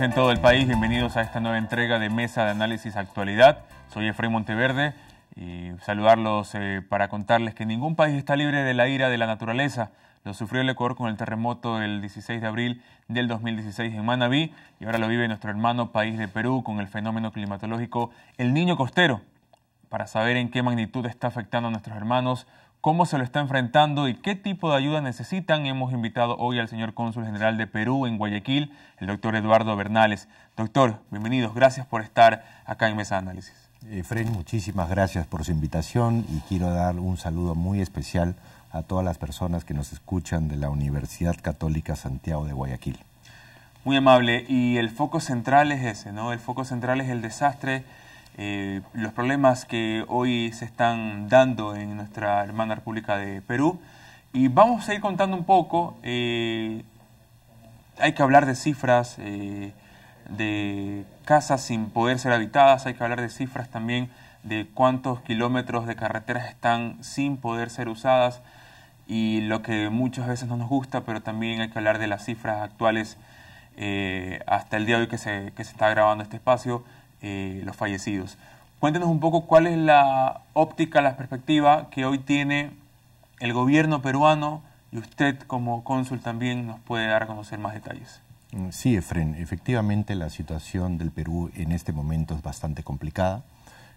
en todo el país, bienvenidos a esta nueva entrega de Mesa de Análisis Actualidad. Soy Efraín Monteverde y saludarlos eh, para contarles que ningún país está libre de la ira de la naturaleza. Lo sufrió el Ecuador con el terremoto del 16 de abril del 2016 en Manabí y ahora lo vive nuestro hermano país de Perú con el fenómeno climatológico El Niño Costero. Para saber en qué magnitud está afectando a nuestros hermanos, cómo se lo está enfrentando y qué tipo de ayuda necesitan. Hemos invitado hoy al señor cónsul general de Perú en Guayaquil, el doctor Eduardo Bernales. Doctor, bienvenidos, gracias por estar acá en Mesa Análisis. Eh, muchísimas gracias por su invitación y quiero dar un saludo muy especial a todas las personas que nos escuchan de la Universidad Católica Santiago de Guayaquil. Muy amable, y el foco central es ese, ¿no? El foco central es el desastre eh, los problemas que hoy se están dando en nuestra hermana República de Perú. Y vamos a ir contando un poco, eh, hay que hablar de cifras, eh, de casas sin poder ser habitadas, hay que hablar de cifras también de cuántos kilómetros de carreteras están sin poder ser usadas y lo que muchas veces no nos gusta, pero también hay que hablar de las cifras actuales hasta el día de hoy que se está grabando este espacio eh, los fallecidos. Cuéntenos un poco cuál es la óptica, la perspectiva que hoy tiene el gobierno peruano y usted como cónsul también nos puede dar a conocer más detalles. Mm, sí, Efren, efectivamente la situación del Perú en este momento es bastante complicada.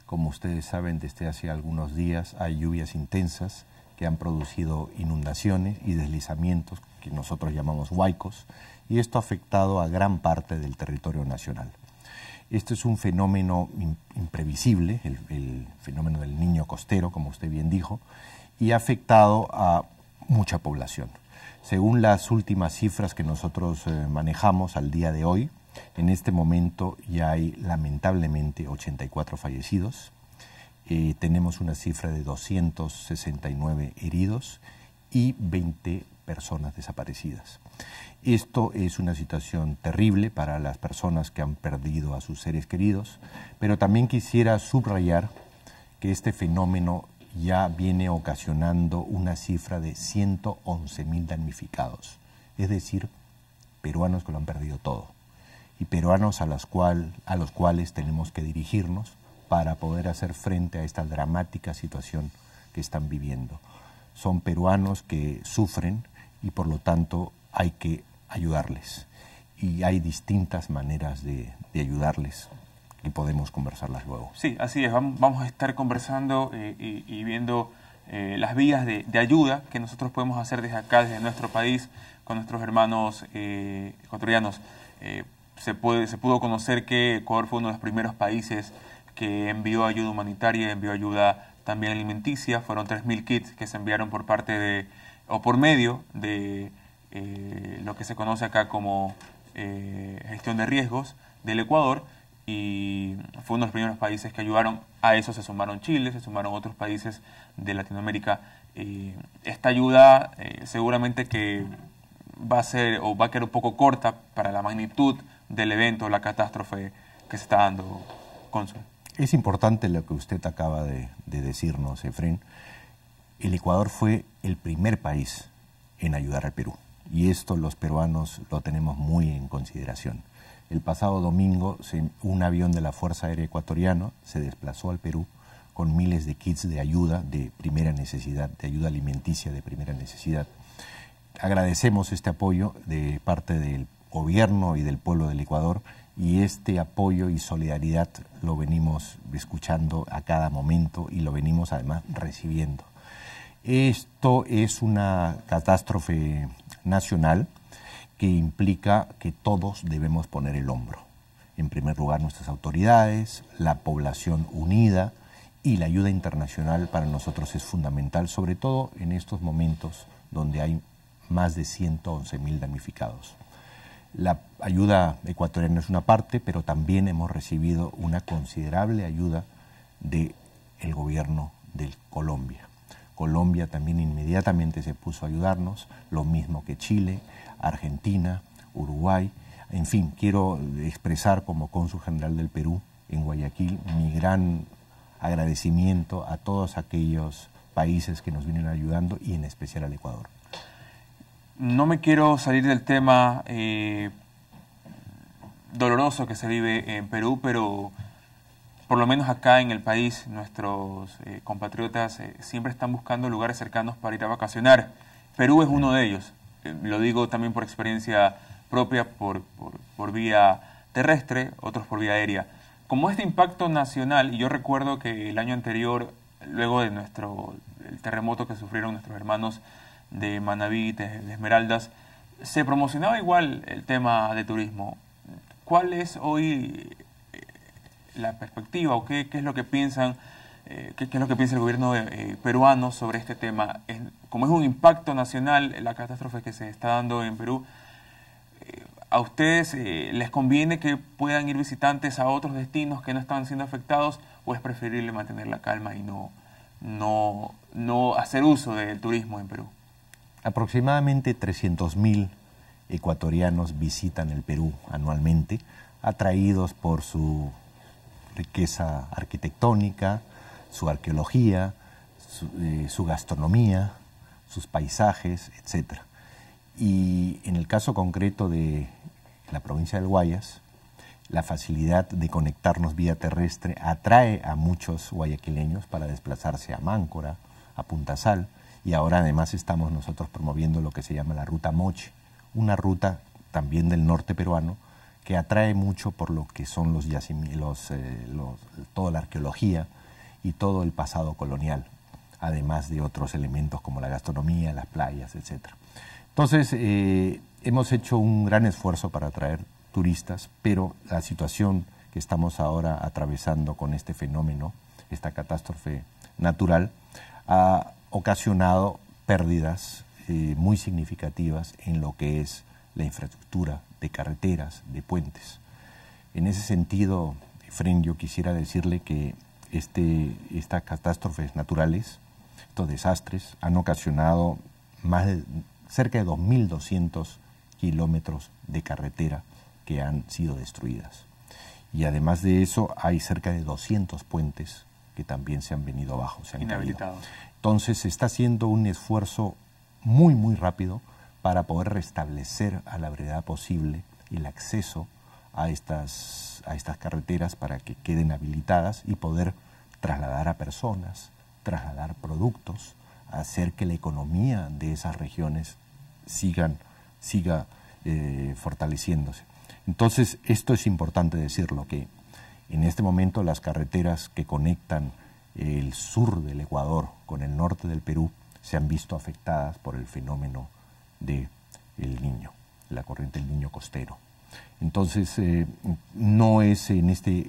Como ustedes saben, desde hace algunos días hay lluvias intensas que han producido inundaciones y deslizamientos que nosotros llamamos huaicos, y esto ha afectado a gran parte del territorio nacional. Esto es un fenómeno imprevisible, el, fenómeno del niño costero, como usted bien dijo, y ha afectado a mucha población. Según las últimas cifras que nosotros eh, manejamos al día de hoy, en este momento ya hay lamentablemente 84 fallecidos, eh, tenemos una cifra de 269 heridos y 20 personas desaparecidas. Esto es una situación terrible para las personas que han perdido a sus seres queridos, pero también quisiera subrayar que este fenómeno ya viene ocasionando una cifra de 111 mil damnificados, es decir, peruanos que lo han perdido todo y peruanos a, cual, a los cuales tenemos que dirigirnos para poder hacer frente a esta dramática situación que están viviendo. Son peruanos que sufren y por lo tanto hay que ayudarles. Y hay distintas maneras de, ayudarles y podemos conversarlas luego. Sí, así es. Vamos a estar conversando eh, y, viendo eh, las vías de, ayuda que nosotros podemos hacer desde acá, desde nuestro país, con nuestros hermanos eh, ecuatorianos. se, puede, se pudo conocer que Ecuador fue uno de los primeros países que envió ayuda humanitaria, envió ayuda también alimenticia. Fueron 3.000 kits que se enviaron por parte de, o por medio de eh, lo que se conoce acá como eh, gestión de riesgos del Ecuador y fue uno de los primeros países que ayudaron. A eso se sumaron Chile, se sumaron otros países de Latinoamérica. esta ayuda eh, seguramente que va a ser o va a quedar un poco corta para la magnitud del evento, la catástrofe que se está dando, Consul Es importante lo que usted acaba de, de decirnos, Efren. El Ecuador fue el primer país en ayudar al Perú y esto los peruanos lo tenemos muy en consideración. El pasado domingo un avión de la Fuerza Aérea Ecuatoriana se desplazó al Perú con miles de kits de ayuda de primera necesidad, de ayuda alimenticia de primera necesidad. Agradecemos este apoyo de parte del gobierno y del pueblo del Ecuador y este apoyo y solidaridad lo venimos escuchando a cada momento y lo venimos además recibiendo. Esto es una catástrofe nacional que implica que todos debemos poner el hombro. En primer lugar, nuestras autoridades, la población unida y la ayuda internacional para nosotros es fundamental, sobre todo en estos momentos donde hay más de 111 mil damnificados. La ayuda ecuatoriana es una parte, pero también hemos recibido una considerable ayuda del gobierno de Colombia. Colombia también inmediatamente se puso a ayudarnos, lo mismo que Chile, Argentina, Uruguay. En fin, quiero expresar como cónsul general del Perú en Guayaquil mi gran agradecimiento a todos aquellos países que nos vienen ayudando y en especial al Ecuador. No me quiero salir del tema eh, doloroso que se vive en Perú, pero por lo menos acá en el país, nuestros eh, compatriotas eh, siempre están buscando lugares cercanos para ir a vacacionar. Perú es uno de ellos. Eh, lo digo también por experiencia propia, por, por, vía terrestre, otros por vía aérea. Como este impacto nacional, y yo recuerdo que el año anterior, luego de nuestro el terremoto que sufrieron nuestros hermanos de Manabí, de Esmeraldas, se promocionaba igual el tema de turismo. ¿Cuál es hoy la perspectiva o qué, es lo que piensan, eh, qué, es lo que piensa el gobierno eh, peruano sobre este tema. como es un impacto nacional la catástrofe que se está dando en Perú, eh, ¿a ustedes les conviene que puedan ir visitantes a otros destinos que no están siendo afectados o es preferible mantener la calma y no, no, no hacer uso del turismo en Perú? Aproximadamente 300.000 ecuatorianos visitan el Perú anualmente, atraídos por su riqueza arquitectónica, su arqueología, su, eh, gastronomía, sus paisajes, etc. Y en el caso concreto de la provincia del Guayas, la facilidad de conectarnos vía terrestre atrae a muchos guayaquileños para desplazarse a Máncora, a Punta Sal, y ahora además estamos nosotros promoviendo lo que se llama la ruta Moche, una ruta también del norte peruano que atrae mucho por lo que son los yacimientos, eh, toda la arqueología y todo el pasado colonial, además de otros elementos como la gastronomía, las playas, etc. Entonces, eh, hemos hecho un gran esfuerzo para atraer turistas, pero la situación que estamos ahora atravesando con este fenómeno, esta catástrofe natural, ha ocasionado pérdidas eh, muy significativas en lo que es la infraestructura de carreteras, de puentes. En ese sentido, Efren, yo quisiera decirle que este, estas catástrofes naturales, estos desastres, han ocasionado más de cerca de 2.200 kilómetros de carretera que han sido destruidas. Y además de eso, hay cerca de 200 puentes que también se han venido abajo, se han inhabilitado. Entonces, se está haciendo un esfuerzo muy, muy rápido para poder restablecer a la brevedad posible el acceso a estas, a estas carreteras para que queden habilitadas y poder trasladar a personas, trasladar productos, hacer que la economía de esas regiones sigan, siga eh, fortaleciéndose. Entonces, esto es importante decirlo, que en este momento las carreteras que conectan el sur del Ecuador con el norte del Perú se han visto afectadas por el fenómeno de el niño, la corriente del niño costero. Entonces, eh, no es en este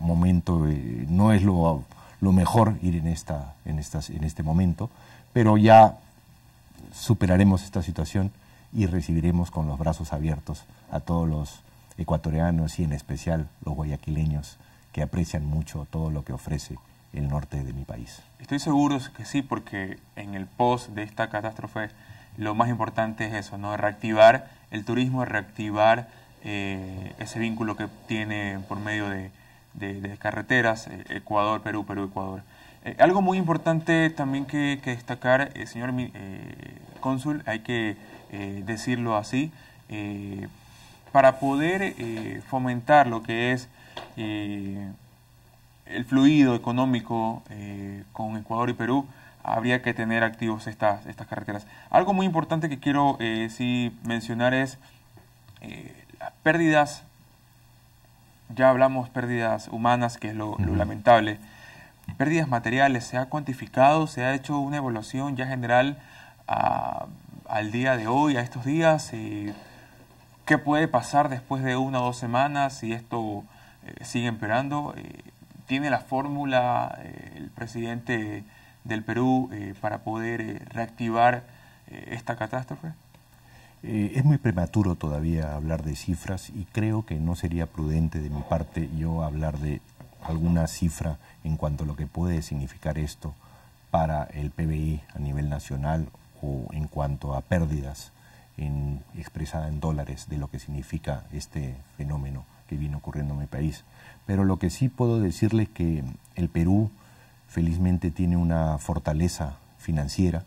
momento, eh, no es lo, lo, mejor ir en, esta, en, en este momento, pero ya superaremos esta situación y recibiremos con los brazos abiertos a todos los ecuatorianos y en especial los guayaquileños que aprecian mucho todo lo que ofrece el norte de mi país. Estoy seguro que sí, porque en el post de esta catástrofe lo más importante es eso, ¿no? Reactivar el turismo, reactivar eh, ese vínculo que tiene por medio de, carreteras eh, Ecuador, Perú, Perú, Ecuador. Eh, algo muy importante también que, destacar, señor cónsul, hay que decirlo así, para poder fomentar lo que es el fluido económico con Ecuador y Perú, habría que tener activos estas, estas carreteras. Algo muy importante que quiero eh, sí mencionar es las eh, pérdidas, ya hablamos pérdidas humanas, que es lo, lamentable, pérdidas materiales, se ha cuantificado, se ha hecho una evaluación ya general ah, al día de hoy, a estos días, eh, qué puede pasar después de una o dos semanas si esto sigue empeorando. ¿Tiene la fórmula el presidente? del Perú eh, para poder eh, reactivar eh, esta catástrofe? es muy prematuro todavía hablar de cifras y creo que no sería prudente de mi parte yo hablar de alguna cifra en cuanto a lo que puede significar esto para el PBI a nivel nacional o en cuanto a pérdidas en, expresada en dólares de lo que significa este fenómeno que viene ocurriendo en mi país. Pero lo que sí puedo decirles que el Perú felizmente tiene una fortaleza financiera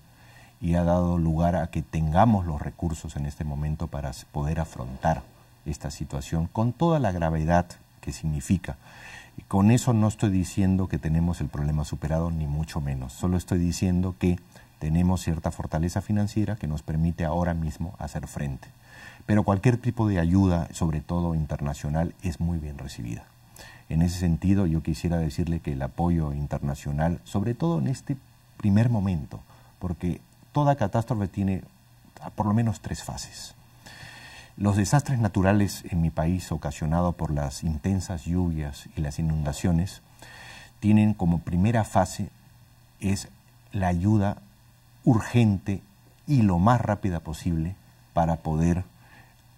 y ha dado lugar a que tengamos los recursos en este momento para poder afrontar esta situación con toda la gravedad que significa. con eso no estoy diciendo que tenemos el problema superado, ni mucho menos. Solo estoy diciendo que tenemos cierta fortaleza financiera que nos permite ahora mismo hacer frente. Pero cualquier tipo de ayuda, sobre todo internacional, es muy bien recibida. En ese sentido, yo quisiera decirle que el apoyo internacional, sobre todo en este primer momento, porque toda catástrofe tiene ah, por lo menos tres fases. Los desastres naturales en mi país ocasionados por las intensas lluvias y las inundaciones tienen como primera fase es la ayuda urgente y lo más rápida posible para poder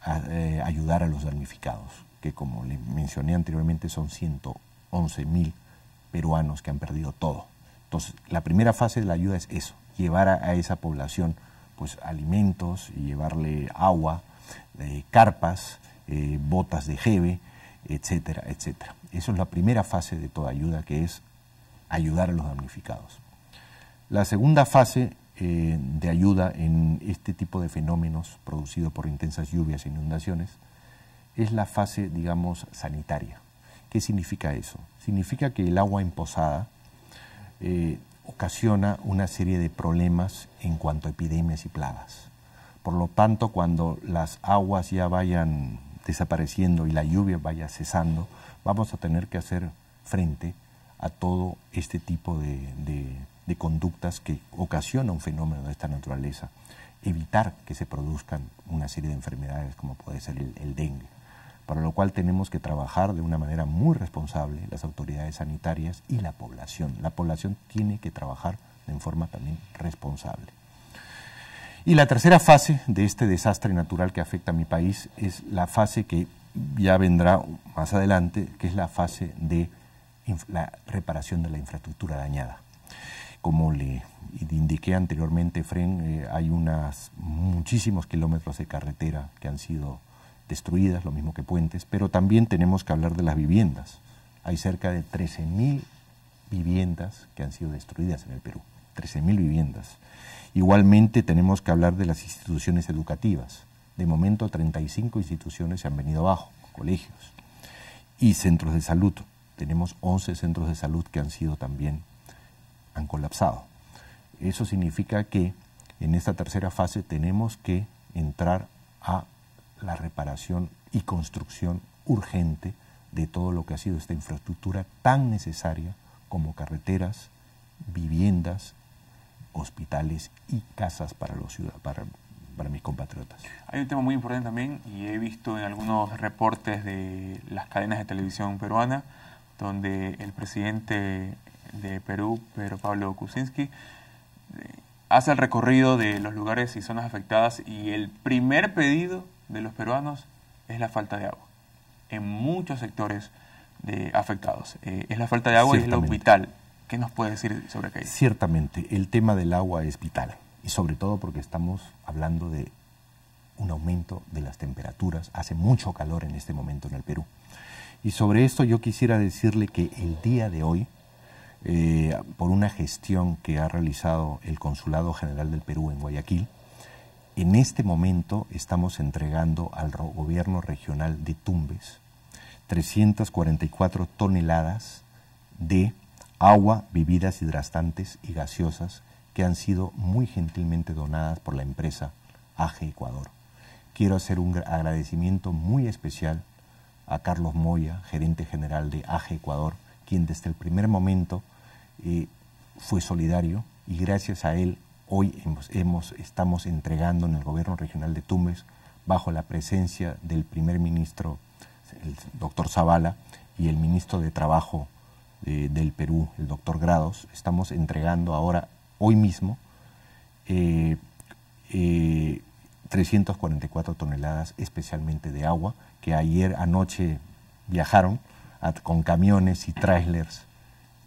ah, eh, ayudar a los damnificados como le mencioné anteriormente son 111 mil peruanos que han perdido todo. Entonces, la primera fase de la ayuda es eso, llevar a, esa población pues alimentos, llevarle agua, eh, carpas, eh, botas de jeve, etcétera, etcétera. Eso es la primera fase de toda ayuda, que es ayudar a los damnificados. La segunda fase eh, de ayuda en este tipo de fenómenos producidos por intensas lluvias e inundaciones es la fase, digamos, sanitaria. ¿Qué significa eso? Significa que el agua emposada eh, ocasiona una serie de problemas en cuanto a epidemias y plagas. Por lo tanto, cuando las aguas ya vayan desapareciendo y la lluvia vaya cesando, vamos a tener que hacer frente a todo este tipo de, conductas que ocasiona un fenómeno de esta naturaleza, evitar que se produzcan una serie de enfermedades como puede ser el dengue para lo cual tenemos que trabajar de una manera muy responsable las autoridades sanitarias y la población. La población tiene que trabajar de forma también responsable. Y la tercera fase de este desastre natural que afecta a mi país es la fase que ya vendrá más adelante, que es la fase de la reparación de la infraestructura dañada. Como le indiqué anteriormente, Fren, eh, hay unas, muchísimos kilómetros de carretera que han sido destruidas, lo mismo que puentes, pero también tenemos que hablar de las viviendas. Hay cerca de 13.000 viviendas que han sido destruidas en el Perú, 13.000 viviendas. Igualmente tenemos que hablar de las instituciones educativas. De momento 35 instituciones se han venido abajo, colegios y centros de salud. Tenemos 11 centros de salud que han sido también, han colapsado. Eso significa que en esta tercera fase tenemos que entrar a la reparación y construcción urgente de todo lo que ha sido esta infraestructura tan necesaria como carreteras, viviendas, hospitales y casas para los ciudadanos, para, mis compatriotas. Hay un tema muy importante también y he visto en algunos reportes de las cadenas de televisión peruana donde el presidente de Perú, Pedro Pablo Kuczynski, eh, hace el recorrido de los lugares y zonas afectadas y el primer pedido de los peruanos es la falta de agua. En muchos sectores de afectados. Eh, es la falta de agua y es lo vital. ¿Qué nos puede decir sobre aquello? Ciertamente, el tema del agua es vital. Y sobre todo porque estamos hablando de un aumento de las temperaturas. Hace mucho calor en este momento en el Perú. Y sobre esto yo quisiera decirle que el día de hoy, eh, por una gestión que ha realizado el Consulado General del Perú en Guayaquil, en este momento estamos entregando al gobierno regional de Tumbes 344 toneladas de agua, bebidas hidrastantes y gaseosas que han sido muy gentilmente donadas por la empresa Aje Ecuador. Quiero hacer un agradecimiento muy especial a Carlos Moya, gerente general de Aje Ecuador, quien desde el primer momento eh, fue solidario y gracias a él hoy hemos, estamos entregando en el gobierno regional de Tumbes, bajo la presencia del primer ministro, el doctor Zavala, y el ministro de Trabajo eh, del Perú, el doctor Grados, estamos entregando ahora, hoy mismo, 344 eh, eh, toneladas especialmente de agua, que ayer anoche viajaron con camiones y trailers,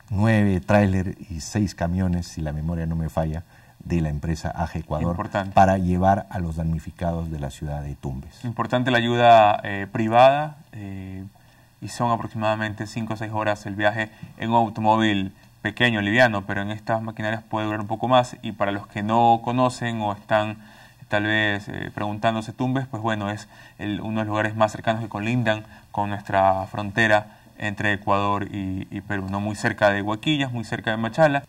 nueve trailers y seis camiones, si la memoria no me falla, de la empresa AG Ecuador para llevar a los damnificados de la ciudad de Tumbes. Importante la ayuda eh, privada eh, y son aproximadamente 5 o 6 horas el viaje en un automóvil pequeño, liviano, pero en estas maquinarias puede durar un poco más y para los que no conocen o están tal vez eh, preguntándose Tumbes, pues bueno, es uno de los lugares más cercanos que colindan con nuestra frontera entre Ecuador y, Perú, no muy cerca de Huaquillas, muy cerca de Machala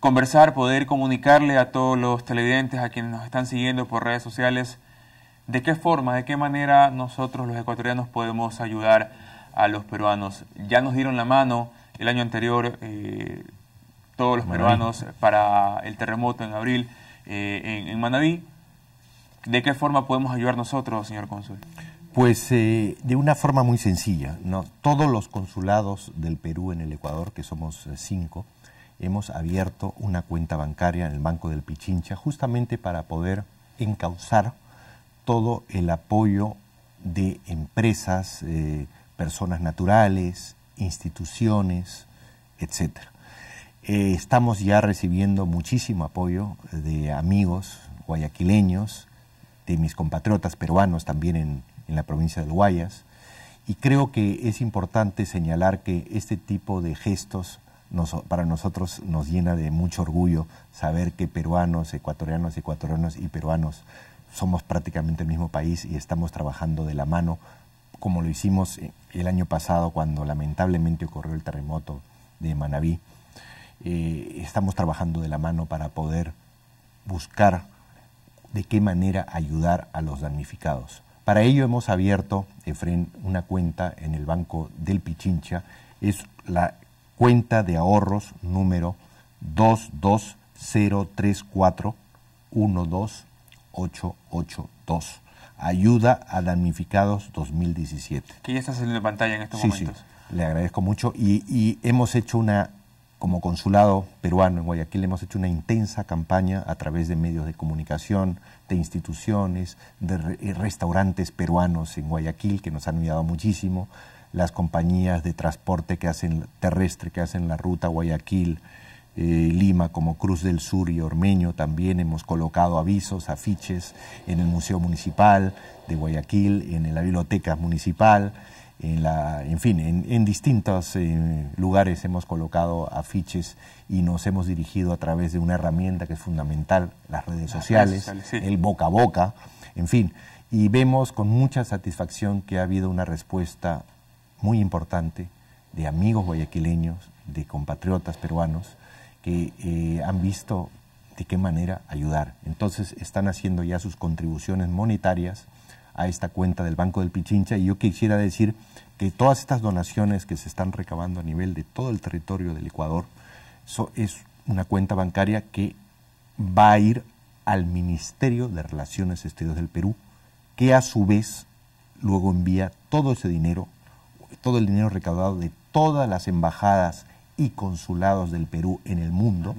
conversar, poder comunicarle a todos los televidentes, a quienes nos están siguiendo por redes sociales, de qué forma, de qué manera nosotros los ecuatorianos podemos ayudar a los peruanos. Ya nos dieron la mano el año anterior eh, todos los peruanos para el terremoto en abril eh, en, Manabí. Manaví. ¿De qué forma podemos ayudar nosotros, señor cónsul? Pues eh, de una forma muy sencilla. Todos los consulados del Perú en el Ecuador, que somos cinco, hemos abierto una cuenta bancaria en el Banco del Pichincha justamente para poder encauzar todo el apoyo de empresas, eh, personas naturales, instituciones, etc. Eh, estamos ya recibiendo muchísimo apoyo de amigos guayaquileños, de mis compatriotas peruanos también en, en la provincia del Guayas, y creo que es importante señalar que este tipo de gestos para nosotros nos llena de mucho orgullo saber que peruanos, ecuatorianos, ecuatorianos y peruanos somos prácticamente el mismo país y estamos trabajando de la mano, como lo hicimos eh, el año pasado cuando lamentablemente ocurrió el terremoto de Manabí. Eh, estamos trabajando de la mano para poder buscar de qué manera ayudar a los damnificados. Para ello hemos abierto, Efren, una cuenta en el Banco del Pichincha. Es la cuenta de ahorros número 2203412882. Ayuda a damnificados 2017. Que ya está saliendo en pantalla en estos momentos. le agradezco mucho y, hemos hecho una, como consulado peruano en Guayaquil, hemos hecho una intensa campaña a través de medios de comunicación, de instituciones, de restaurantes peruanos en Guayaquil que nos han ayudado muchísimo las compañías de transporte que hacen, terrestre que hacen la ruta Guayaquil, eh, Lima, como Cruz del Sur y Ormeño, también hemos colocado avisos, afiches en el Museo Municipal de Guayaquil, en la Biblioteca Municipal, en, la, en fin, en, distintos eh, lugares hemos colocado afiches y nos hemos dirigido a través de una herramienta que es fundamental, las redes sociales, el boca a boca, en fin. Y vemos con mucha satisfacción que ha habido una respuesta muy importante de amigos guayaquileños, de compatriotas peruanos que eh, han visto de qué manera ayudar. Entonces están haciendo ya sus contribuciones monetarias a esta cuenta del Banco del Pichincha y yo quisiera decir que todas estas donaciones que se están recabando a nivel de todo el territorio del Ecuador es una cuenta bancaria que va a ir al Ministerio de Relaciones Exteriores del Perú, que a su vez luego envía todo ese dinero todo el dinero recaudado de todas las embajadas y consulados del Perú en el mundo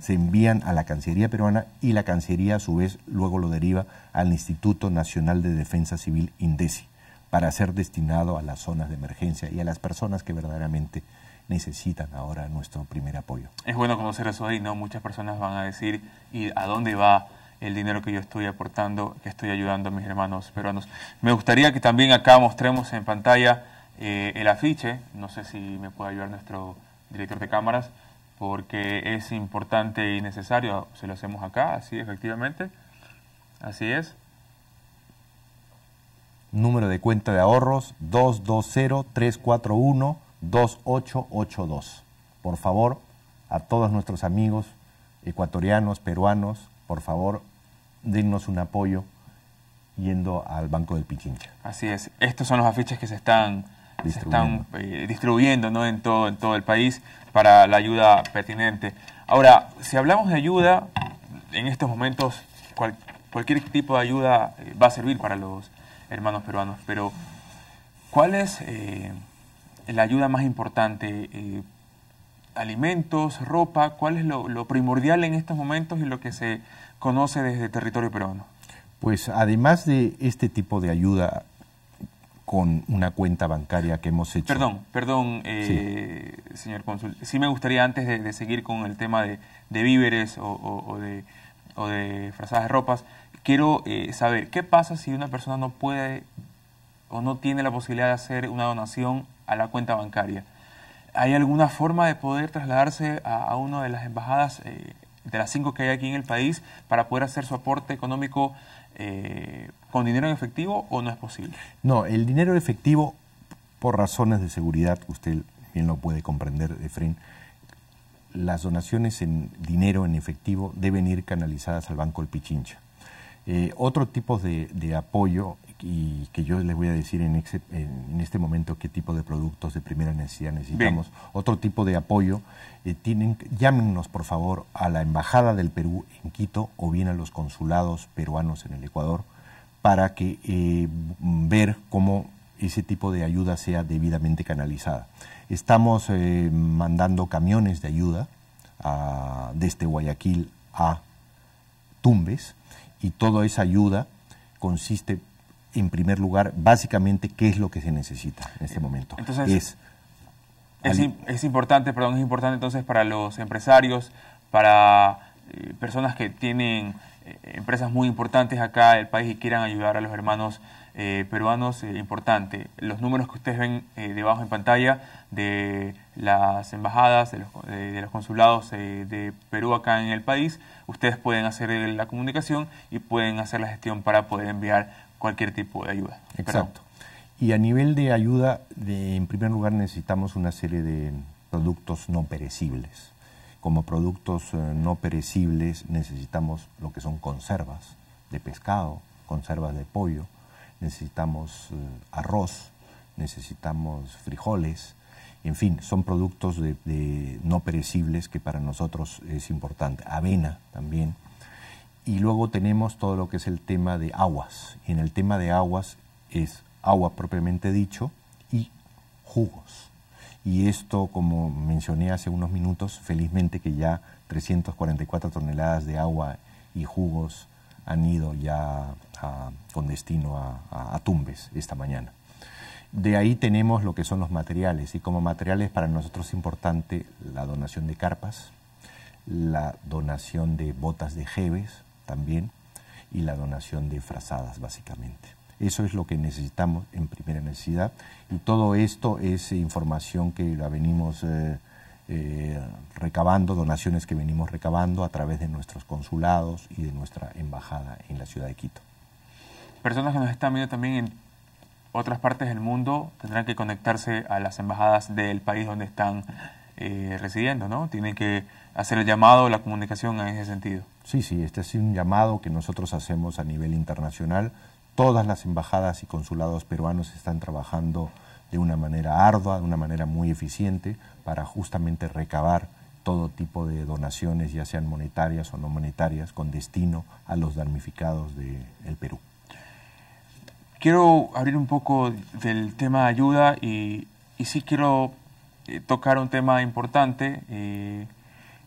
se envían a la Cancillería peruana y la Cancillería a su vez luego lo deriva al Instituto Nacional de Defensa Civil INDECI para ser destinado a las zonas de emergencia y a las personas que verdaderamente necesitan ahora nuestro primer apoyo. Es bueno conocer eso ahí, ¿no? Muchas personas van a decir, ¿y a dónde va el dinero que yo estoy aportando, que estoy ayudando a mis hermanos peruanos? Me gustaría que también acá mostremos en pantalla eh, el afiche, no sé si me puede ayudar nuestro director de cámaras, porque es importante y necesario, se lo hacemos acá, así efectivamente, así es. Número de cuenta de ahorros 220-341-2882. Por favor, a todos nuestros amigos ecuatorianos, peruanos, por favor, dennos un apoyo yendo al Banco del Pichincha. Así es, estos son los afiches que se están se están eh, distribuyendo ¿no? en, todo, en todo el país para la ayuda pertinente. Ahora, si hablamos de ayuda, en estos momentos cualquier tipo de ayuda eh, va a servir para los hermanos peruanos, pero ¿cuál es eh, la ayuda más importante? alimentos, ropa, ¿cuál es lo, lo primordial en estos momentos y lo que se conoce desde el territorio peruano? Pues además de este tipo de ayuda con una cuenta bancaria que hemos hecho. Perdón, perdón, eh, señor cónsul. Sí me gustaría antes de, seguir con el tema de, víveres o, o, de, o de frazadas de ropas, quiero eh, saber qué pasa si una persona no puede o no tiene la posibilidad de hacer una donación a la cuenta bancaria. ¿Hay alguna forma de poder trasladarse a, a una de las embajadas, eh, de las cinco que hay aquí en el país, para poder hacer su aporte económico eh, con dinero en efectivo o no es posible? No, el dinero en efectivo, por razones de seguridad, usted bien lo puede comprender, Efren, las donaciones en dinero en efectivo deben ir canalizadas al Banco El Pichincha. Eh, otro tipo de apoyo y que yo les voy a decir en, este momento qué tipo de productos de primera necesidad necesitamos, otro tipo de apoyo, eh, tienen, llámenos por favor a la Embajada del Perú en Quito o bien a los consulados peruanos en el Ecuador para que eh, ver cómo ese tipo de ayuda sea debidamente canalizada. Estamos eh, mandando camiones de ayuda desde Guayaquil a Tumbes y toda esa ayuda consiste en primer lugar, básicamente, qué es lo que se necesita en este momento. Entonces, es, es, importante, perdón, es importante entonces para los empresarios, para eh, personas que tienen eh, empresas muy importantes acá en el país y quieran ayudar a los hermanos eh, peruanos, importante. Los números que ustedes ven debajo en pantalla de las embajadas, de los, de los consulados de Perú acá en el país, ustedes pueden hacer la comunicación y pueden hacer la gestión para poder enviar cualquier tipo de ayuda. Exacto. Y a nivel de ayuda, en primer lugar necesitamos una serie de productos no perecibles. Como productos eh, no perecibles necesitamos lo que son conservas de pescado, conservas de pollo, necesitamos eh, arroz, necesitamos frijoles, en fin, son productos no perecibles que para nosotros es importante. Avena también y luego tenemos todo lo que es el tema de aguas. Y en el tema de aguas es agua propiamente dicho y jugos. Y esto, como mencioné hace unos minutos, felizmente que ya 344 toneladas de agua y jugos han ido ya con destino a, Tumbes esta mañana. De ahí tenemos lo que son los materiales y como materiales para nosotros es importante la donación de carpas, la donación de botas de jeves, también y la donación de frazadas básicamente. Eso es lo que necesitamos en primera necesidad y todo esto es información que la venimos eh, eh, recabando, donaciones que venimos recabando a través de nuestros consulados y de nuestra embajada en la ciudad de Quito. Personas que nos están viendo también en otras partes del mundo tendrán que conectarse a las embajadas del país donde están eh, residiendo, ¿no? Tienen que hacer el llamado, la comunicación en ese sentido. Sí, sí, este es un llamado que nosotros hacemos a nivel internacional. Todas las embajadas y consulados peruanos están trabajando de una manera ardua, de una manera muy eficiente, para justamente recabar todo tipo de donaciones, ya sean monetarias o no monetarias, con destino a los damnificados del de Perú. Quiero abrir un poco del tema de ayuda y, sí quiero eh, tocar un tema importante. Eh,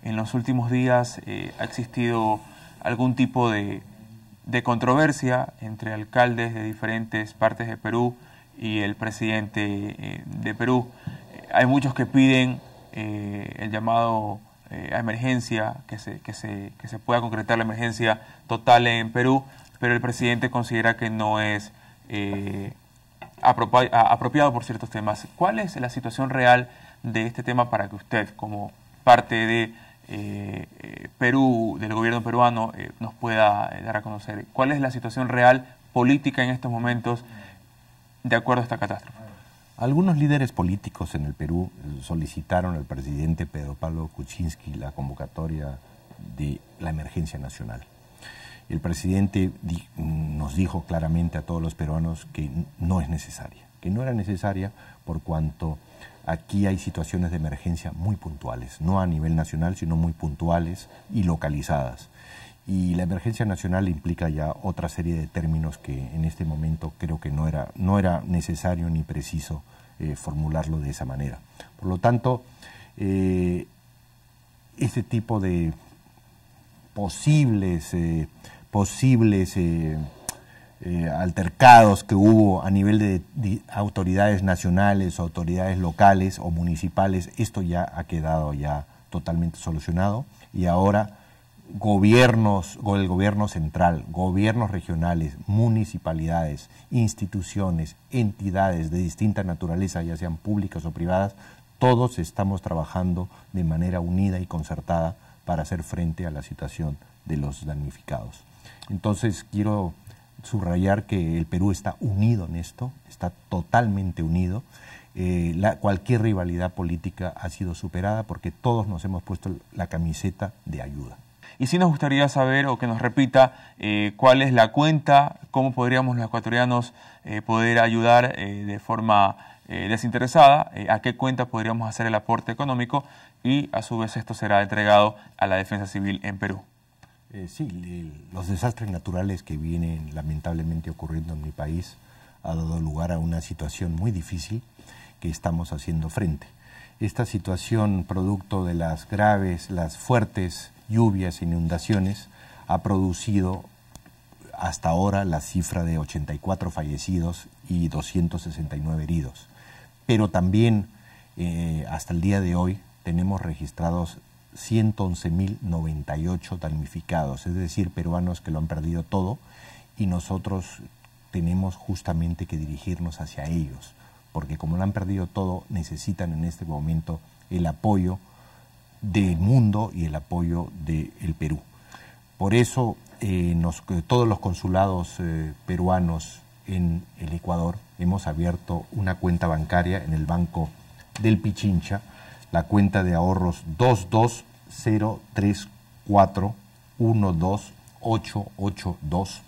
en los últimos días eh, ha existido algún tipo de, controversia entre alcaldes de diferentes partes de Perú y el presidente eh, de Perú. Eh, hay muchos que piden el llamado a emergencia, que que se pueda concretar la emergencia total en Perú, pero el presidente considera que no es apropiado por ciertos temas. ¿Cuál es la situación real de este tema para que usted, como parte de eh, eh, Perú, del gobierno peruano, eh, nos pueda dar a conocer. ¿Cuál es la situación real política en estos momentos de acuerdo a esta catástrofe? Algunos líderes políticos en el Perú solicitaron al presidente Pedro Pablo Kuczynski la convocatoria de la emergencia nacional. El presidente nos dijo claramente a todos los peruanos que no es necesaria, que no era necesaria por cuanto Aquí hay situaciones de emergencia muy puntuales, no a nivel nacional, sino muy puntuales y localizadas. Y la emergencia nacional implica ya otra serie de términos que en este momento creo que no era, no era necesario ni preciso eh, formularlo de esa manera. Por lo tanto, eh, este tipo de posibles, eh, posibles eh, altercados que hubo a nivel de, autoridades nacionales, autoridades locales o municipales, esto ya ha quedado ya totalmente solucionado y ahora gobiernos, el gobierno central, gobiernos regionales, municipalidades, instituciones, entidades de distinta naturaleza, ya sean públicas o privadas, todos estamos trabajando de manera unida y concertada para hacer frente a la situación de los damnificados. Entonces quiero subrayar que el Perú está unido en esto, está totalmente unido. Eh, cualquier rivalidad política ha sido superada porque todos nos hemos puesto la camiseta de ayuda. Y sí nos gustaría saber o que nos repita eh, cuál es la cuenta, cómo podríamos los ecuatorianos eh, poder ayudar de forma desinteresada, a qué cuenta podríamos hacer el aporte económico y a su vez esto será entregado a la Defensa Civil en Perú. Eh, sí, los desastres naturales que vienen lamentablemente ocurriendo en mi país ha dado lugar a una situación muy difícil que estamos haciendo frente. Esta situación, producto de las graves, las fuertes lluvias, e inundaciones, ha producido hasta ahora la cifra de 84 fallecidos y 269 heridos. Pero también eh, hasta el día de hoy tenemos registrados 111.098 damnificados, es decir, peruanos que lo han perdido todo y nosotros tenemos justamente que dirigirnos hacia ellos, porque como lo han perdido todo, necesitan en este momento el apoyo del mundo y el apoyo del Perú. Por eso eh, eh, todos los consulados eh, peruanos en el Ecuador hemos abierto una cuenta bancaria en el Banco del Pichincha, la cuenta de ahorros 2203412882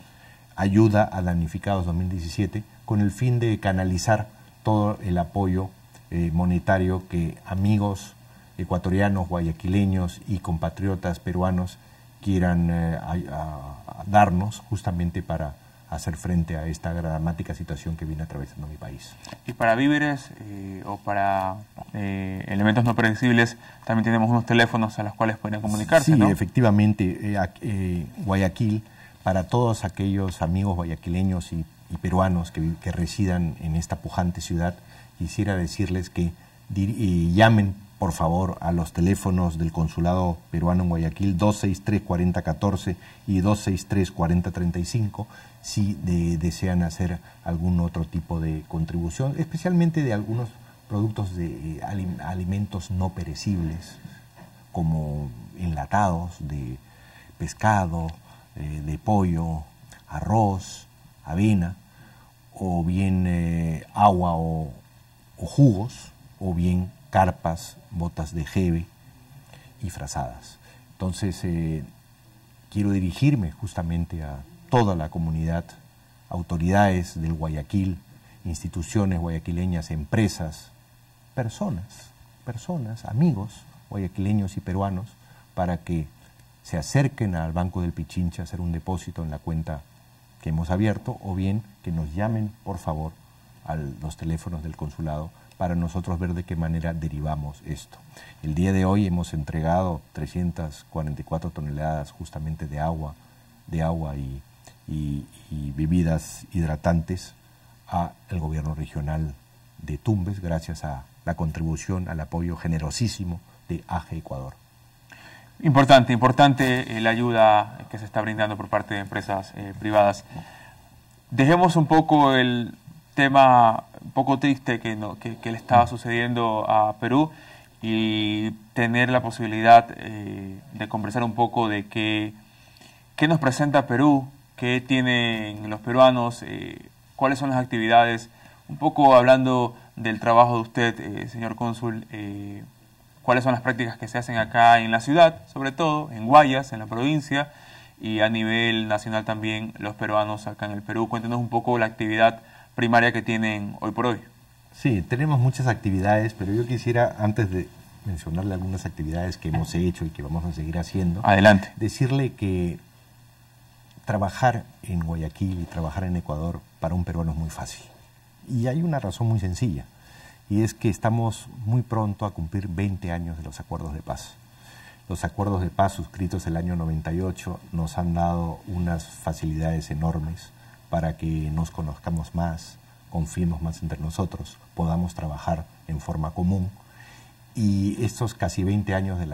ayuda a Danificados 2017 con el fin de canalizar todo el apoyo eh, monetario que amigos ecuatorianos, guayaquileños y compatriotas peruanos quieran eh, darnos justamente para hacer frente a esta dramática situación que viene atravesando mi país. Y para víveres eh, o para eh, elementos no predecibles, también tenemos unos teléfonos a los cuales pueden comunicarse. Sí, efectivamente, eh, Guayaquil, para todos aquellos amigos guayaquileños y, peruanos que, que, residan en esta pujante ciudad, quisiera decirles que llamen por favor a los teléfonos del Consulado Peruano en Guayaquil 263-4014 y 263-4035 si desean hacer algún otro tipo de contribución, especialmente de algunos productos de eh, alimentos no perecibles, como enlatados de pescado, eh, de pollo, arroz, avena, o bien eh, agua o, jugos, o bien carpas, botas de jeve y frazadas. Entonces, quiero dirigirme justamente a toda la comunidad, autoridades del Guayaquil, instituciones guayaquileñas, empresas, personas, personas, amigos guayaquileños y peruanos, para que se acerquen al Banco del Pichincha a hacer un depósito en la cuenta que hemos abierto, o bien que nos llamen, por favor, a los teléfonos del consulado para nosotros ver de qué manera derivamos esto. El día de hoy hemos entregado 344 toneladas justamente de agua, de agua y y, bebidas hidratantes al gobierno regional de Tumbes, gracias a la contribución, al apoyo generosísimo de AGE Ecuador. Importante, importante eh, la ayuda que se está brindando por parte de empresas eh, privadas. Dejemos un poco el tema un poco triste que, que, le estaba sucediendo a Perú y tener la posibilidad eh, de conversar un poco de qué nos presenta Perú ¿Qué tienen los peruanos, eh, cuáles son las actividades, un poco hablando del trabajo de usted, eh, señor cónsul, eh, cuáles son las prácticas que se hacen acá en la ciudad, sobre todo en Guayas, en la provincia, y a nivel nacional también los peruanos acá en el Perú. Cuéntenos un poco la actividad primaria que tienen hoy por hoy. Sí, tenemos muchas actividades, pero yo quisiera, antes de mencionarle algunas actividades que hemos hecho y que vamos a seguir haciendo, Adelante. decirle que trabajar en Guayaquil y trabajar en Ecuador para un peruano es muy fácil. Y hay una razón muy sencilla, y es que estamos muy pronto a cumplir 20 años de los acuerdos de paz. Los acuerdos de paz suscritos el año 98 nos han dado unas facilidades enormes para que nos conozcamos más, confiemos más entre nosotros, podamos trabajar en forma común y estos casi 20 años de,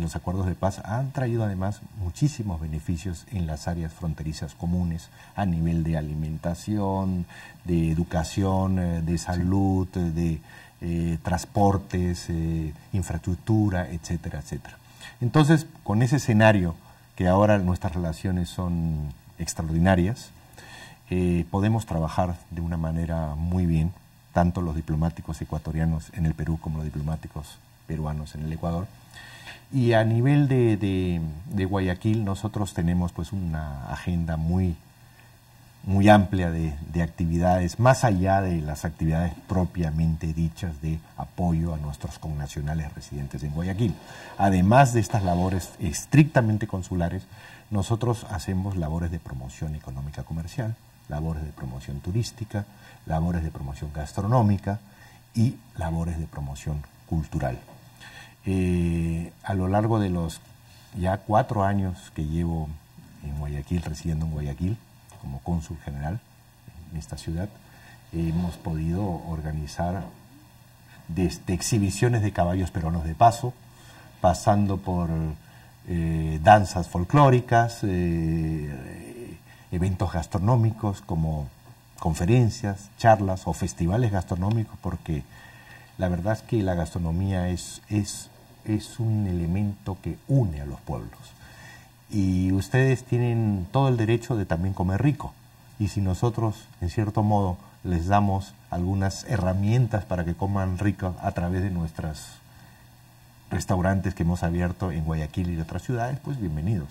los acuerdos de paz han traído además muchísimos beneficios en las áreas fronterizas comunes a nivel de alimentación, de educación, eh, de salud, eh, de eh, transportes, infraestructura, etcétera, etcétera. Entonces, con ese escenario que ahora nuestras relaciones son extraordinarias, podemos trabajar de una manera muy bien tanto los diplomáticos ecuatorianos en el Perú como los diplomáticos peruanos en el Ecuador. Y a nivel de, Guayaquil nosotros tenemos pues una agenda muy, muy amplia de, de, actividades, más allá de las actividades propiamente dichas de apoyo a nuestros connacionales residentes en Guayaquil. Además de estas labores estrictamente consulares, nosotros hacemos labores de promoción económica comercial, labores de promoción turística, labores de promoción gastronómica y labores de promoción cultural. Eh, a lo largo de los ya cuatro años que llevo en Guayaquil, residiendo en Guayaquil como cónsul general en esta ciudad, hemos podido organizar desde exhibiciones de caballos peruanos de paso, pasando por eh, danzas folclóricas, eh, eventos gastronómicos como conferencias, charlas o festivales gastronómicos, porque la verdad es que la gastronomía es, es, es un elemento que une a los pueblos. Y ustedes tienen todo el derecho de también comer rico. Y si nosotros, en cierto modo, les damos algunas herramientas para que coman rico a través de nuestros restaurantes que hemos abierto en Guayaquil y otras ciudades, pues bienvenidos.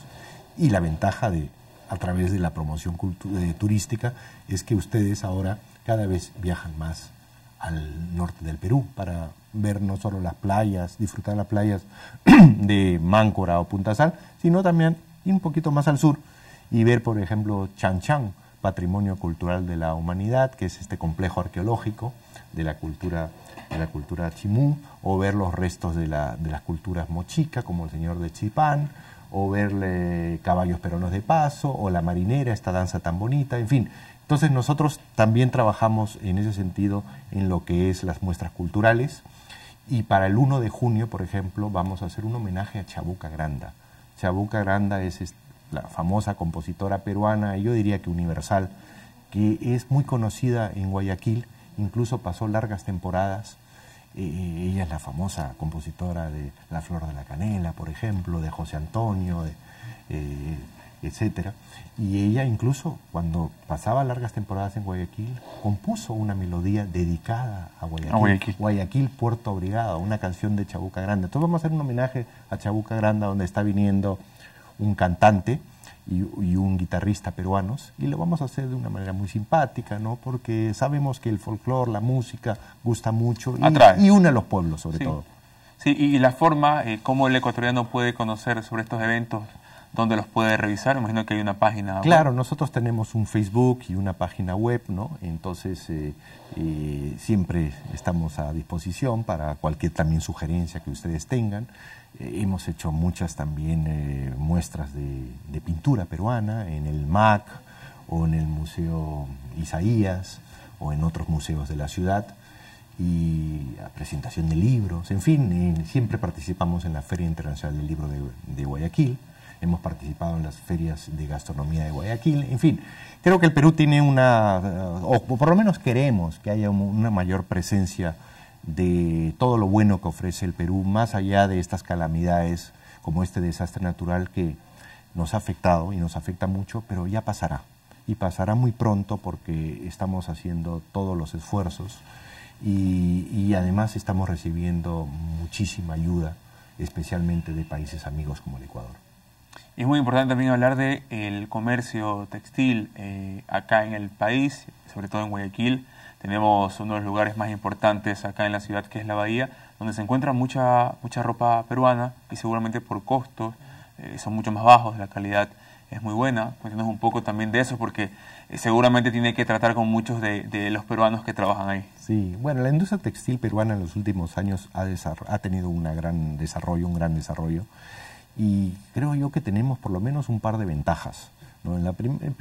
Y la ventaja de a través de la promoción eh, turística es que ustedes ahora cada vez viajan más al norte del Perú para ver no solo las playas, disfrutar las playas de Máncora o Punta Sal, sino también ir un poquito más al sur y ver, por ejemplo, Chan Chan, Patrimonio Cultural de la Humanidad, que es este complejo arqueológico de la cultura, de la cultura chimú, o ver los restos de, la, de las culturas mochica, como el señor de Chipán, o verle Caballos Peruanos de Paso, o La Marinera, esta danza tan bonita, en fin. Entonces nosotros también trabajamos en ese sentido en lo que es las muestras culturales y para el 1 de junio, por ejemplo, vamos a hacer un homenaje a Chabuca Granda. Chabuca Granda es la famosa compositora peruana, yo diría que universal, que es muy conocida en Guayaquil, incluso pasó largas temporadas ella es la famosa compositora de La Flor de la Canela, por ejemplo, de José Antonio, eh, etc. Y ella incluso cuando pasaba largas temporadas en Guayaquil, compuso una melodía dedicada a Guayaquil, Guayaquil. Puerto Obrigado, una canción de Chabuca Grande. Entonces vamos a hacer un homenaje a Chabuca Grande, donde está viniendo un cantante y, un guitarrista peruanos y lo vamos a hacer de una manera muy simpática, ¿no? Porque sabemos que el folclore, la música gusta mucho y, une a los pueblos sobre todo. Sí, y la forma, eh, cómo el ecuatoriano puede conocer sobre estos eventos, dónde los puede revisar, imagino que hay una página. Claro, nosotros tenemos un Facebook y una página web, ¿no? Entonces eh, eh, siempre estamos a disposición para cualquier también sugerencia que ustedes tengan hemos hecho muchas también eh, muestras de, pintura peruana en el MAC o en el Museo Isaías o en otros museos de la ciudad y presentación de libros, en fin, eh, siempre participamos en la Feria Internacional del Libro de, de Guayaquil, hemos participado en las ferias de gastronomía de Guayaquil, en fin, creo que el Perú tiene una, eh, o por lo menos queremos que haya una mayor presencia de todo lo bueno que ofrece el Perú, más allá de estas calamidades como este desastre natural que nos ha afectado y nos afecta mucho, pero ya pasará. Y pasará muy pronto porque estamos haciendo todos los esfuerzos y, además estamos recibiendo muchísima ayuda, especialmente de países amigos como el Ecuador. es muy importante también hablar del comercio textil eh, acá en el país, sobre todo en Guayaquil tenemos uno de los lugares más importantes acá en la ciudad, que es la bahía, donde se encuentra mucha, mucha ropa peruana, y seguramente por costos eh, son mucho más bajos, la calidad es muy buena. Cuéntanos un poco también de eso, porque eh, seguramente tiene que tratar con muchos de, los peruanos que trabajan ahí. Sí, bueno, la industria textil peruana en los últimos años ha, ha tenido un gran desarrollo, un gran desarrollo, y creo yo que tenemos por lo menos un par de ventajas. La, primera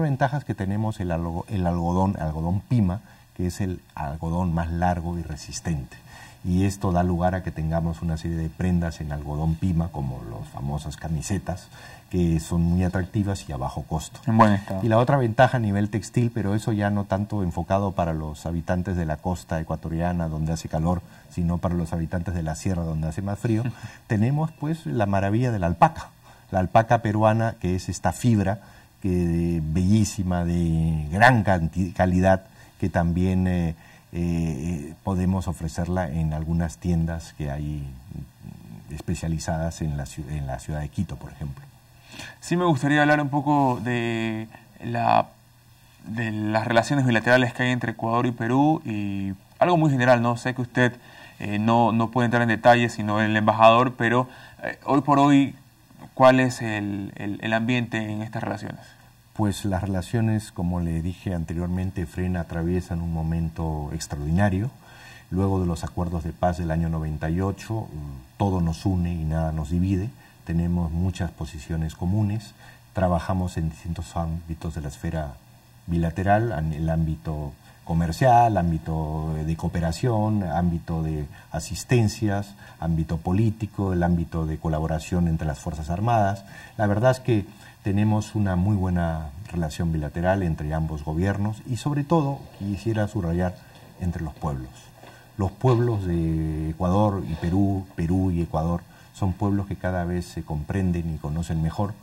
ventaja es que tenemos el, el algodón, algodón pima, que es el algodón más largo y resistente. Y esto da lugar a que tengamos una serie de prendas en algodón pima, como las famosas camisetas, que son muy atractivas y a bajo costo. Y la otra ventaja a nivel textil, pero eso ya no tanto enfocado para los habitantes de la costa ecuatoriana, donde hace calor, sino para los habitantes de la sierra, donde hace más frío, tenemos pues la maravilla de la alpaca la alpaca peruana, que es esta fibra que, bellísima, de gran calidad, que también eh, eh, podemos ofrecerla en algunas tiendas que hay especializadas en la, en la ciudad de Quito, por ejemplo. Sí me gustaría hablar un poco de, la, de las relaciones bilaterales que hay entre Ecuador y Perú y algo muy general, ¿no? Sé que usted eh, no, no puede entrar en detalles sino el embajador, pero hoy por hoy, ¿Cuál es el, ambiente en estas relaciones? Pues las relaciones, como le dije anteriormente, Frena atraviesan un momento extraordinario. Luego de los acuerdos de paz del año 98, mm, todo nos une y nada nos divide. Tenemos muchas posiciones comunes. Trabajamos en distintos ámbitos de la esfera bilateral, en el ámbito comercial, ámbito de cooperación, ámbito de asistencias, ámbito político, el ámbito de colaboración entre las Fuerzas Armadas. La verdad es que tenemos una muy buena relación bilateral entre ambos gobiernos y sobre todo, quisiera subrayar, entre los pueblos. Los pueblos de Ecuador y Perú, Perú y Ecuador, son pueblos que cada vez se comprenden y conocen mejor.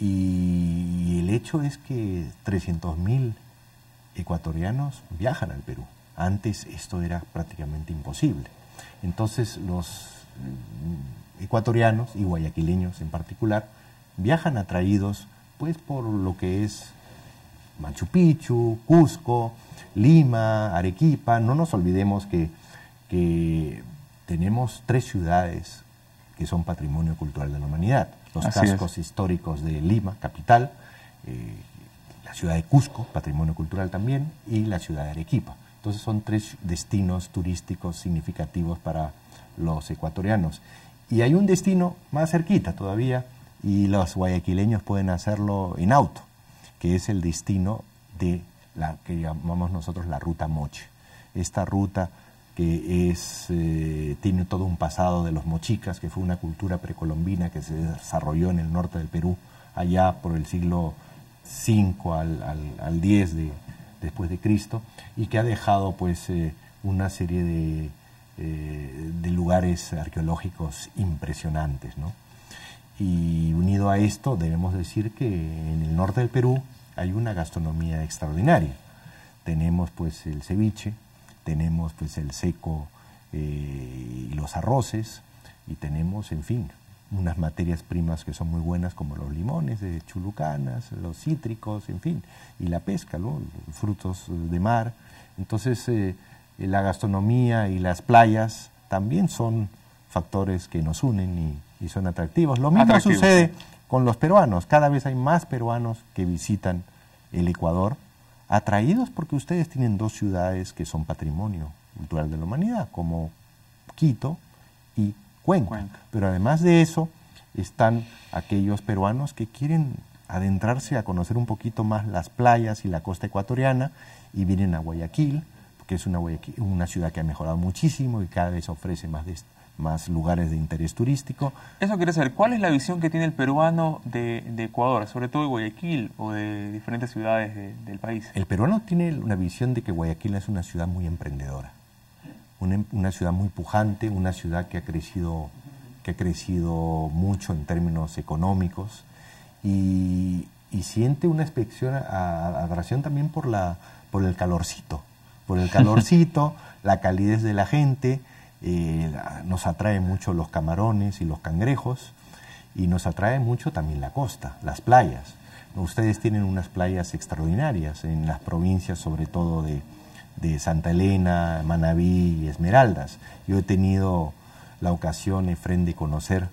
Y el hecho es que 300.000 ecuatorianos viajan al Perú. Antes esto era prácticamente imposible. Entonces los mm, ecuatorianos y guayaquileños en particular viajan atraídos pues por lo que es Machu Picchu, Cusco, Lima, Arequipa. No nos olvidemos que, tenemos tres ciudades que son patrimonio cultural de la humanidad. Los cascos históricos de Lima, capital, eh, la ciudad de Cusco, patrimonio cultural también, y la ciudad de Arequipa. Entonces son tres destinos turísticos significativos para los ecuatorianos. Y hay un destino más cerquita todavía, y los guayaquileños pueden hacerlo en auto, que es el destino de la que llamamos nosotros la ruta Moche. Esta ruta que es, eh, tiene todo un pasado de los mochicas, que fue una cultura precolombina que se desarrolló en el norte del Perú allá por el siglo 5 al, 10 de, después de Cristo y que ha dejado pues eh, una serie eh, de, lugares arqueológicos impresionantes. Y unido a esto debemos decir que en el norte del Perú hay una gastronomía extraordinaria. Tenemos pues el ceviche, tenemos pues el seco eh, y los arroces y tenemos, en fin, unas materias primas que son muy buenas como los limones de Chulucanas, los cítricos, en fin, y la pesca, ¿no? frutos de mar. Entonces, eh, la gastronomía y las playas también son factores que nos unen y, son atractivos. Lo mismo sucede con los peruanos. Cada vez hay más peruanos que visitan el Ecuador, atraídos porque ustedes tienen dos ciudades que son patrimonio cultural de la humanidad, como Quito y Cuenca. Pero además de eso, están aquellos peruanos que quieren adentrarse a conocer un poquito más las playas y la costa ecuatoriana y vienen a Guayaquil, que es una, una ciudad que ha mejorado muchísimo y cada vez ofrece más, de, más lugares de interés turístico. Eso quiere saber, ¿cuál es la visión que tiene el peruano de, Ecuador, sobre todo de Guayaquil o de diferentes ciudades del país? El peruano tiene una visión de que Guayaquil es una ciudad muy emprendedora una, ciudad muy pujante, una ciudad que ha crecido, que ha crecido mucho en términos económicos y, siente una atracción adoración también por, la, por el calorcito, por el calorcito, la calidez de la gente, eh, nos atrae mucho los camarones y los cangrejos y nos atrae mucho también la costa, las playas. Ustedes tienen unas playas extraordinarias en las provincias, sobre todo de, de Santa Elena, Manabí y Esmeraldas. Yo he tenido la ocasión, Efren, de conocer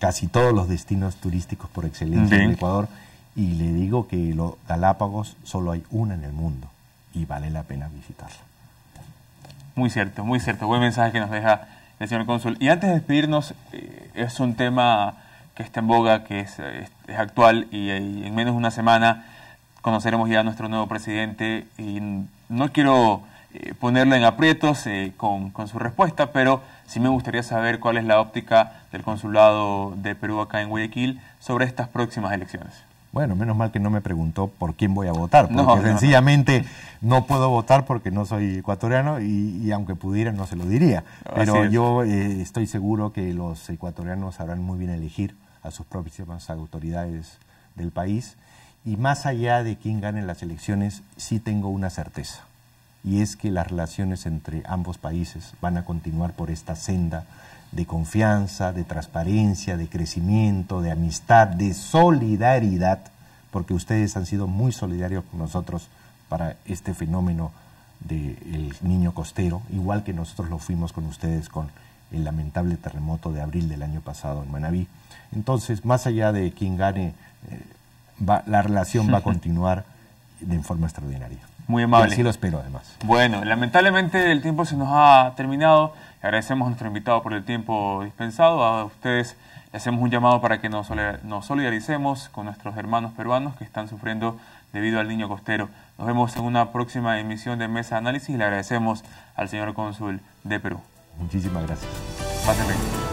casi todos los destinos turísticos por excelencia en Ecuador y le digo que los Galápagos solo hay una en el mundo y vale la pena visitarla. Muy cierto, muy cierto. Buen mensaje que nos deja el señor cónsul. Y antes de despedirnos, eh, es un tema que está en boga, que es, eh, actual eh, y, en menos de una semana conoceremos ya a nuestro nuevo presidente y no quiero eh, ponerle en aprietos eh, con, su respuesta, pero sí me gustaría saber cuál es la óptica del Consulado de Perú acá en Guayaquil sobre estas próximas elecciones. Bueno, menos mal que no me preguntó por quién voy a votar, porque sencillamente no. puedo votar porque no soy ecuatoriano y, aunque pudiera no se lo diría. Pero yo eh, estoy seguro que los ecuatorianos sabrán muy bien elegir a sus propias autoridades del país y más allá de quién gane las elecciones, sí tengo una certeza, y es que las relaciones entre ambos países van a continuar por esta senda de confianza, de transparencia, de crecimiento, de amistad, de solidaridad, porque ustedes han sido muy solidarios con nosotros para este fenómeno del niño costero, igual que nosotros lo fuimos con ustedes con el lamentable terremoto de abril del año pasado en Manabí. Entonces, más allá de quién gane... Eh, la relación va a continuar de forma extraordinaria. Muy amable. Y así lo espero, además. Bueno, lamentablemente el tiempo se nos ha terminado. Agradecemos a nuestro invitado por el tiempo dispensado. A ustedes le hacemos un llamado para que nos, solidaricemos con nuestros hermanos peruanos que están sufriendo debido al niño costero. Nos vemos en una próxima emisión de Mesa Análisis y le agradecemos al señor cónsul de Perú. Muchísimas gracias. Pásenme.